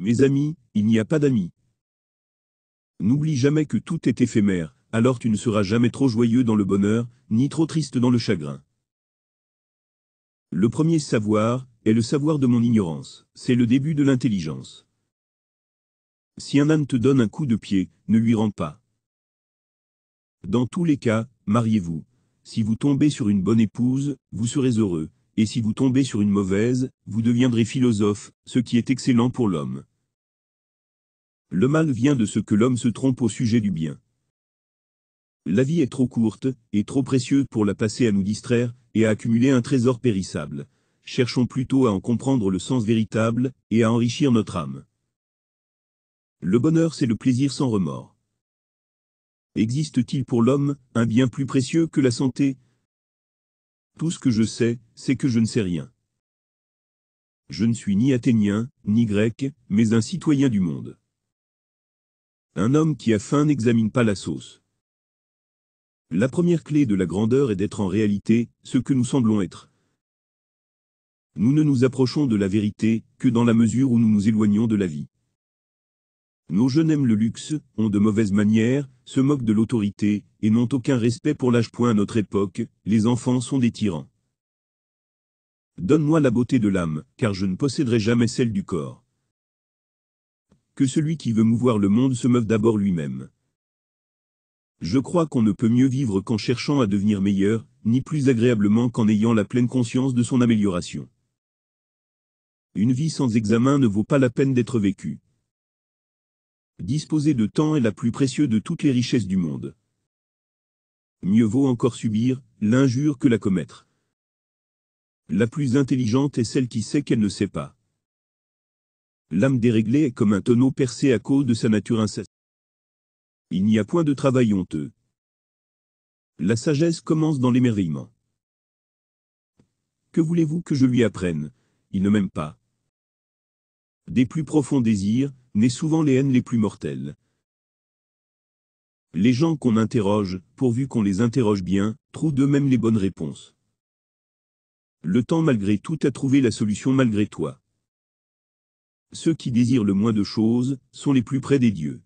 Mes amis, il n'y a pas d'amis. N'oublie jamais que tout est éphémère, alors tu ne seras jamais trop joyeux dans le bonheur, ni trop triste dans le chagrin. Le premier savoir, est le savoir de mon ignorance, c'est le début de l'intelligence. Si un âne te donne un coup de pied, ne lui rends pas. Dans tous les cas, mariez-vous. Si vous tombez sur une bonne épouse, vous serez heureux, et si vous tombez sur une mauvaise, vous deviendrez philosophe, ce qui est excellent pour l'homme. Le mal vient de ce que l'homme se trompe au sujet du bien. La vie est trop courte, et trop précieuse pour la passer à nous distraire, et à accumuler un trésor périssable. Cherchons plutôt à en comprendre le sens véritable, et à enrichir notre âme. Le bonheur c'est le plaisir sans remords. Existe-t-il pour l'homme un bien plus précieux que la santé Tout ce que je sais, c'est que je ne sais rien. Je ne suis ni athénien, ni grec, mais un citoyen du monde. Un homme qui a faim n'examine pas la sauce. La première clé de la grandeur est d'être en réalité ce que nous semblons être. Nous ne nous approchons de la vérité que dans la mesure où nous nous éloignons de la vie. Nos jeunes aiment le luxe, ont de mauvaises manières, se moquent de l'autorité, et n'ont aucun respect pour l'âge. Point à notre époque, les enfants sont des tyrans. Donne-moi la beauté de l'âme, car je ne posséderai jamais celle du corps que celui qui veut mouvoir le monde se meuve d'abord lui-même. Je crois qu'on ne peut mieux vivre qu'en cherchant à devenir meilleur, ni plus agréablement qu'en ayant la pleine conscience de son amélioration. Une vie sans examen ne vaut pas la peine d'être vécue. Disposer de temps est la plus précieuse de toutes les richesses du monde. Mieux vaut encore subir l'injure que la commettre. La plus intelligente est celle qui sait qu'elle ne sait pas. L'âme déréglée est comme un tonneau percé à cause de sa nature incessante. Il n'y a point de travail honteux. La sagesse commence dans l'émerveillement. Que voulez-vous que je lui apprenne Il ne m'aime pas. Des plus profonds désirs, naissent souvent les haines les plus mortelles. Les gens qu'on interroge, pourvu qu'on les interroge bien, trouvent d'eux-mêmes les bonnes réponses. Le temps malgré tout a trouvé la solution malgré toi. Ceux qui désirent le moins de choses sont les plus près des dieux.